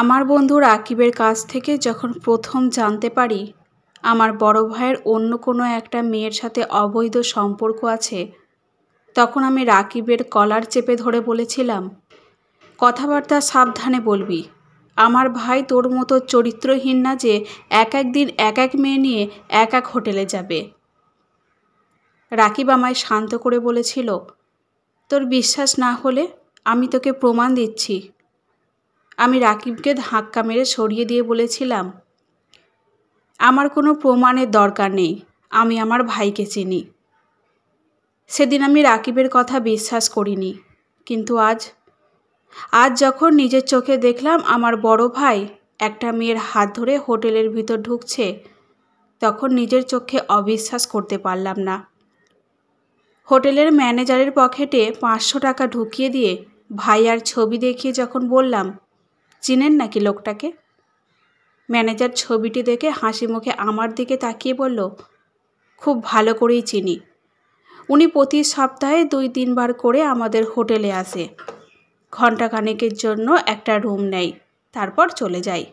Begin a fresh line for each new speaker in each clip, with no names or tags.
আমার বন্ধু রাকিবের কাছ থেকে যখন প্রথম জানতে পারি আমার বড় ভাইয়ের অন্য কোনো একটা মেয়ের সাথে অবৈধ সম্পর্ক আছে তখন আমি রাকিবের কলার চেপে ধরে বলেছিলাম কথাবার্তা সাবধানে বলবি আমার ভাই তোর মতো চরিত্রহীন না যে এক এক দিন এক এক মেয়ে নিয়ে এক এক হোটেলে যাবে রাকিব আমায় শান্ত করে বলেছিল তোর বিশ্বাস না হলে আমি তোকে প্রমাণ দিচ্ছি আমি রাকিবকে ধাক্কা মেরে সরিয়ে দিয়ে বলেছিলাম আমার কোনো প্রমাণের দরকার নেই আমি আমার ভাইকে চিনি সেদিন আমি রাকিবের কথা বিশ্বাস করিনি কিন্তু আজ আজ যখন নিজের চোখে দেখলাম আমার বড় ভাই একটা মেয়ের হাত ধরে হোটেলের ভিতর ঢুকছে তখন নিজের চোখে অবিশ্বাস করতে পারলাম না হোটেলের ম্যানেজারের পকেটে পাঁচশো টাকা ঢুকিয়ে দিয়ে ভাইয়ার ছবি দেখিয়ে যখন বললাম চিনেন নাকি লোকটাকে ম্যানেজার ছবিটি দেখে হাসি মুখে আমার দিকে তাকিয়ে বলল খুব ভালো করেই চিনি উনি প্রতি সপ্তাহে দুই তিনবার করে আমাদের হোটেলে আসে ঘণ্টাখানেকের জন্য একটা রুম নেয় তারপর চলে যাই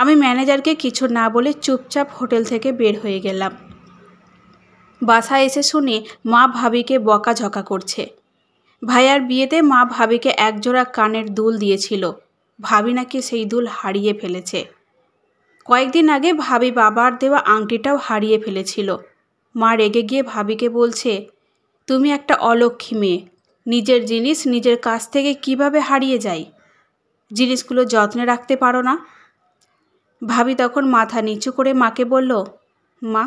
আমি ম্যানেজারকে কিছু না বলে চুপচাপ হোটেল থেকে বের হয়ে গেলাম বাসায় এসে শুনি মা ভাবিকে বকাঝকা করছে ভাইয়ার বিয়েতে মা ভাবিকে একজোড়া কানের দুল দিয়েছিল ভাবি নাকি সেই দুল হারিয়ে ফেলেছে কয়েকদিন আগে ভাবি বাবার দেওয়া আংটিটাও হারিয়ে ফেলেছিল মা রেগে গিয়ে ভাবিকে বলছে তুমি একটা অলক্ষী মেয়ে নিজের জিনিস নিজের কাছ থেকে কিভাবে হারিয়ে যায় জিনিসগুলো যত্নে রাখতে পারো না ভাবি তখন মাথা নিচু করে মাকে বলল মা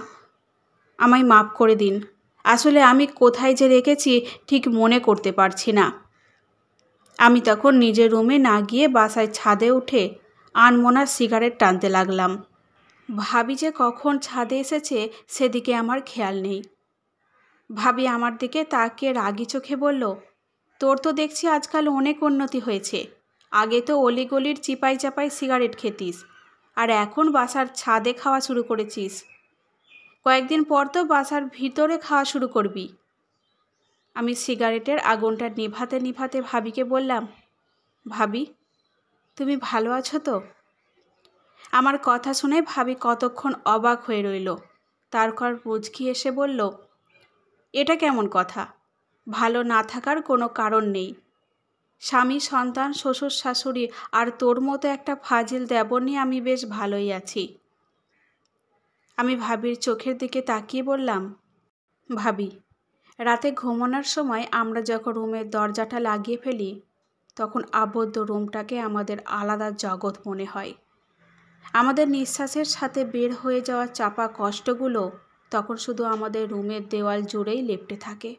আমায় মাপ করে দিন আসলে আমি কোথায় যে রেখেছি ঠিক মনে করতে পারছি না আমি তখন নিজের রুমে না গিয়ে বাসায় ছাদে উঠে আনমোনার সিগারেট টানতে লাগলাম ভাবি যে কখন ছাদে এসেছে সেদিকে আমার খেয়াল নেই ভাবি আমার দিকে তাকিয়ে রাগি চোখে বলল তোর তো দেখছি আজকাল অনেক উন্নতি হয়েছে আগে তো অলিগলির চিপাই চাপাই সিগারেট খেতিস আর এখন বাসার ছাদে খাওয়া শুরু করেছিস কয়েকদিন পর তো বাসার ভিতরে খাওয়া শুরু করবি আমি সিগারেটের আগুনটা নিভাতে নিভাতে ভাবিকে বললাম ভাবি তুমি ভালো আছো তো আমার কথা শুনে ভাবি কতক্ষণ অবাক হয়ে রইল তারপর মুচকি এসে বলল এটা কেমন কথা ভালো না থাকার কোনো কারণ নেই স্বামী সন্তান শ্বশুর শাশুড়ি আর তোর মতো একটা ফাজিল দেবর নিয়ে আমি বেশ ভালোই আছি আমি ভাবির চোখের দিকে তাকিয়ে বললাম ভাবি রাতে ঘুমানোর সময় আমরা যখন রুমের দরজাটা লাগিয়ে ফেলি তখন আবদ্ধ রুমটাকে আমাদের আলাদা জগৎ মনে হয় আমাদের নিঃশ্বাসের সাথে বের হয়ে যাওয়া চাপা কষ্টগুলো তখন শুধু আমাদের রুমের দেওয়াল জুড়েই লেপটে থাকে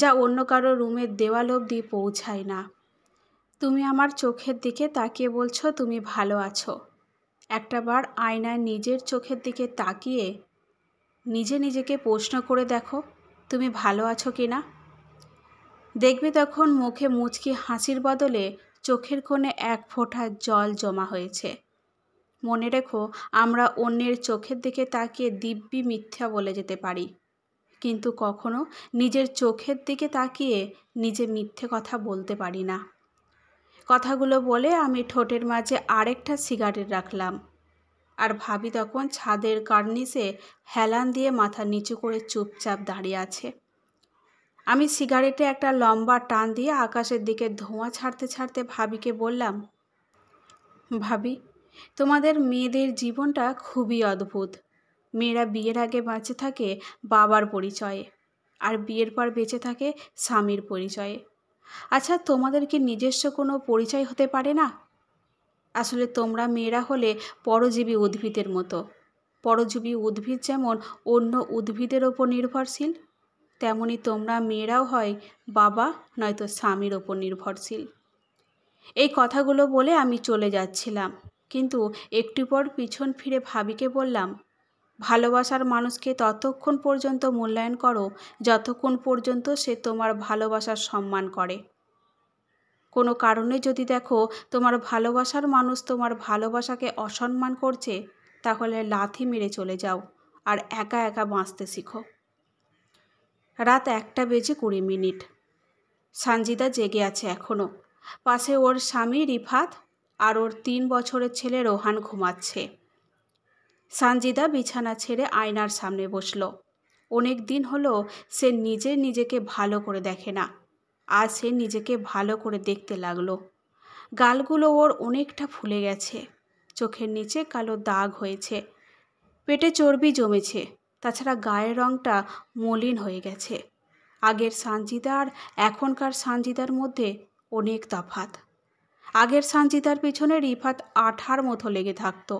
যা অন্য কারো রুমের দেওয়াল অবধি পৌঁছায় না তুমি আমার চোখের দিকে তাকিয়ে বলছো তুমি ভালো আছো একটা বার আয়নায় নিজের চোখের দিকে তাকিয়ে নিজে নিজেকে প্রশ্ন করে দেখো তুমি ভালো আছো কি না দেখবে তখন মুখে মুচকি হাসির বদলে চোখের কোণে এক ফোঁটা জল জমা হয়েছে মনে রেখো আমরা অন্যের চোখের দিকে তাকিয়ে দিব্যি মিথ্যা বলে যেতে পারি কিন্তু কখনো নিজের চোখের দিকে তাকিয়ে নিজে মিথ্যে কথা বলতে পারি না কথাগুলো বলে আমি ঠোঁটের মাঝে আরেকটা সিগারেট রাখলাম আর ভাবি তখন ছাদের কার্নিসে হেলান দিয়ে মাথা নিচু করে চুপচাপ দাঁড়িয়ে আছে আমি সিগারেটে একটা লম্বা টান দিয়ে আকাশের দিকে ধোঁয়া ছাড়তে ছাড়তে ভাবিকে বললাম ভাবি তোমাদের মেয়েদের জীবনটা খুবই অদ্ভুত মেয়েরা বিয়ের আগে বাঁচে থাকে বাবার পরিচয়ে আর বিয়ের পর বেঁচে থাকে স্বামীর পরিচয়ে আচ্ছা তোমাদের কি নিজস্ব কোনো পরিচয় হতে পারে না আসলে তোমরা মেয়েরা হলে পরজীবী উদ্ভিদের মতো পরজীবী উদ্ভিদ যেমন অন্য উদ্ভিদের ওপর নির্ভরশীল তেমনি তোমরা মেয়েরাও হয় বাবা নয়তো স্বামীর ওপর নির্ভরশীল এই কথাগুলো বলে আমি চলে যাচ্ছিলাম কিন্তু একটু পর পিছন ফিরে ভাবিকে বললাম ভালোবাসার মানুষকে ততক্ষণ পর্যন্ত মূল্যায়ন করো যতক্ষণ পর্যন্ত সে তোমার ভালোবাসার সম্মান করে কোনো কারণে যদি দেখো তোমার ভালোবাসার মানুষ তোমার ভালোবাসাকে অসম্মান করছে তাহলে লাথি মেরে চলে যাও আর একা একা বাঁচতে শিখো রাত একটা বেজে কুড়ি মিনিট সানজিদা জেগে আছে এখনও পাশে ওর স্বামী রিফাত আর ওর তিন বছরের ছেলে রোহান ঘুমাচ্ছে সানজিদা বিছানা ছেড়ে আয়নার সামনে বসল অনেক দিন হলো সে নিজে নিজেকে ভালো করে দেখে না আজ সে নিজেকে ভালো করে দেখতে লাগলো গালগুলো ওর অনেকটা ফুলে গেছে চোখের নিচে কালো দাগ হয়েছে পেটে চর্বি জমেছে তাছাড়া গায়ের রঙটা মলিন হয়ে গেছে আগের সানজিদার এখনকার সানজিদার মধ্যে অনেক তাফাত আগের সানজিদার পিছনে রিফাত আঠার মতো লেগে থাকত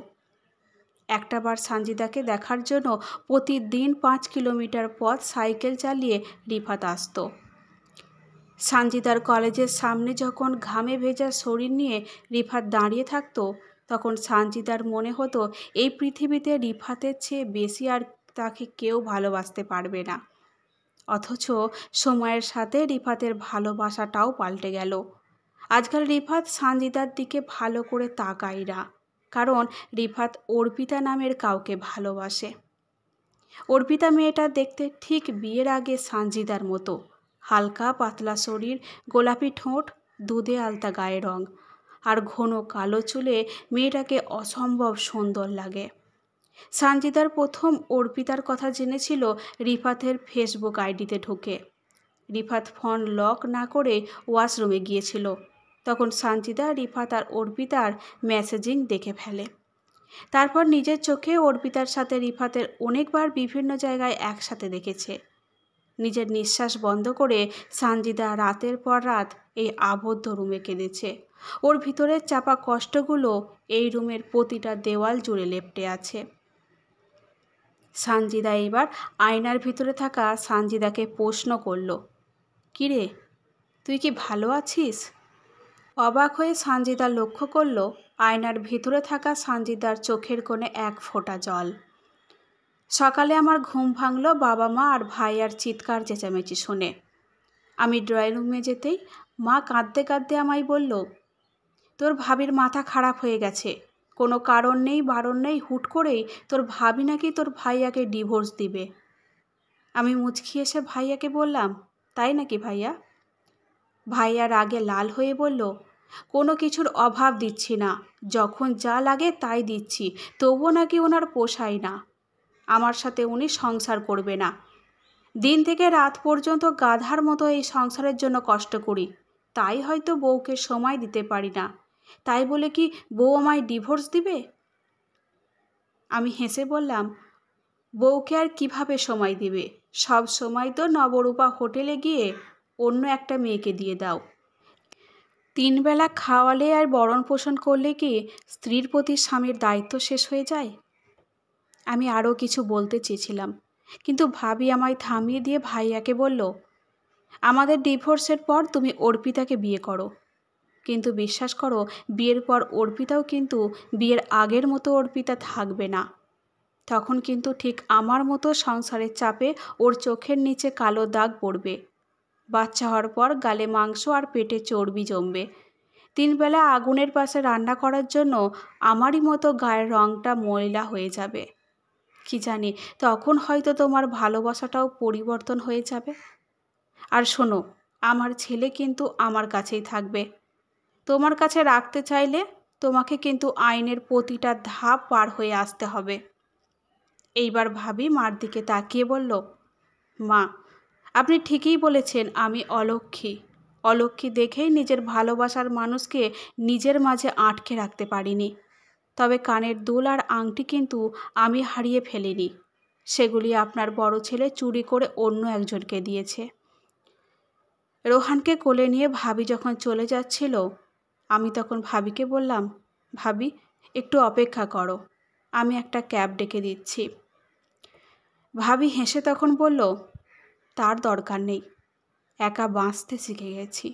একটাবার সানজিদাকে দেখার জন্য প্রতিদিন পাঁচ কিলোমিটার পথ সাইকেল চালিয়ে রিফাত আসতো সানজিদার কলেজের সামনে যখন ঘামে ভেজা শরীর নিয়ে রিফাত দাঁড়িয়ে থাকত তখন সানজিদার মনে হতো এই পৃথিবীতে রিফাতের চেয়ে বেশি আর তাকে কেউ ভালোবাসতে পারবে না অথচ সময়ের সাথে রিফাতের ভালোবাসাটাও পাল্টে গেল আজকাল রিফাত সানজিদার দিকে ভালো করে তাকায় না কারণ রিফাত অর্পিতা নামের কাউকে ভালোবাসে অর্পিতা মেয়েটা দেখতে ঠিক বিয়ের আগে সানজিদার মতো হালকা পাতলা শরীর গোলাপি ঠোঁট দুধে আলতা গায়ে রং আর ঘন কালো চুলে মেয়েটাকে অসম্ভব সুন্দর লাগে সানজিদার প্রথম অর্পিতার কথা জেনেছিল রিফাতের ফেসবুক আইডিতে ঢুকে রিফাত ফোন লক না করে ওয়াশরুমে গিয়েছিল তখন সানজিদা রিফাত আর অর্পিতার মেসেজিং দেখে ফেলে তারপর নিজের চোখে অর্পিতার সাথে রিফাতের অনেকবার বিভিন্ন জায়গায় একসাথে দেখেছে নিজের নিঃশ্বাস বন্ধ করে সানজিদা রাতের পর রাত এই আবদ্ধ রুমে কেঁদেছে ওর ভিতরের চাপা কষ্টগুলো এই রুমের প্রতিটা দেওয়াল জুড়ে লেপটে আছে সানজিদা এবার আয়নার ভিতরে থাকা সানজিদাকে প্রশ্ন করল কিরে তুই কি ভালো আছিস অবাক হয়ে সানজিদা লক্ষ্য করল আয়নার ভিতরে থাকা সানজিদার চোখের কোণে এক ফোঁটা জল সকালে আমার ঘুম ভাঙল বাবা মা আর ভাই আর চিৎকার চেঁচামেচি শুনে আমি ড্রয়িং রুমে যেতেই মা কাঁদতে কাঁদতে আমায় বলল তোর ভাবির মাথা খারাপ হয়ে গেছে কোনো কারণ নেই বারণ নেই হুট করেই তোর ভাবি নাকি তোর ভাইয়াকে ডিভোর্স দিবে আমি মুচকি এসে ভাইয়াকে বললাম তাই নাকি ভাইয়া ভাইয়ার আগে লাল হয়ে বলল কোনো কিছুর অভাব দিচ্ছি না যখন যা লাগে তাই দিচ্ছি তবুও নাকি ওনার পোষায় না আমার সাথে উনি সংসার করবে না দিন থেকে রাত পর্যন্ত গাধার মতো এই সংসারের জন্য কষ্ট করি তাই হয়তো বউকে সময় দিতে পারি না তাই বলে কি বউ আমায় ডিভোর্স দিবে আমি হেসে বললাম বউকে আর কিভাবে সময় দিবে সব সময় তো নবরূপা হোটেলে গিয়ে অন্য একটা মেয়েকে দিয়ে দাও তিনবেলা খাওয়ালে আর বরণ পোষণ করলে কি স্ত্রীর প্রতি স্বামীর দায়িত্ব শেষ হয়ে যায় আমি আরও কিছু বলতে চেয়েছিলাম কিন্তু ভাবি আমায় থামিয়ে দিয়ে ভাইয়াকে বলল আমাদের ডিভোর্সের পর তুমি অর্পিতাকে বিয়ে করো কিন্তু বিশ্বাস করো বিয়ের পর অর্পিতাও কিন্তু বিয়ের আগের মতো অর্পিতা থাকবে না তখন কিন্তু ঠিক আমার মতো সংসারের চাপে ওর চোখের নিচে কালো দাগ পড়বে বাচ্চা হওয়ার পর গালে মাংস আর পেটে চর্বি জমবে তিনবেলা আগুনের পাশে রান্না করার জন্য আমারই মতো গায়ের রঙটা ময়লা হয়ে যাবে কি জানি তখন হয়তো তোমার ভালোবাসাটাও পরিবর্তন হয়ে যাবে আর শোনো আমার ছেলে কিন্তু আমার কাছেই থাকবে তোমার কাছে রাখতে চাইলে তোমাকে কিন্তু আইনের প্রতিটা ধাপ পার হয়ে আসতে হবে এইবার ভাবি মার দিকে তাকিয়ে বলল মা আপনি ঠিকই বলেছেন আমি অলক্ষী অলক্ষী দেখেই নিজের ভালোবাসার মানুষকে নিজের মাঝে আটকে রাখতে পারিনি তবে কানের দুল আর আংটি কিন্তু আমি হারিয়ে ফেলিনি সেগুলি আপনার বড় ছেলে চুরি করে অন্য একজনকে দিয়েছে রোহানকে কোলে নিয়ে ভাবি যখন চলে যাচ্ছিল আমি তখন ভাবিকে বললাম ভাবি একটু অপেক্ষা করো আমি একটা ক্যাব ডেকে দিচ্ছি ভাবি হেসে তখন বলল তার দরকার নেই একা বাঁচতে শিখে গেছি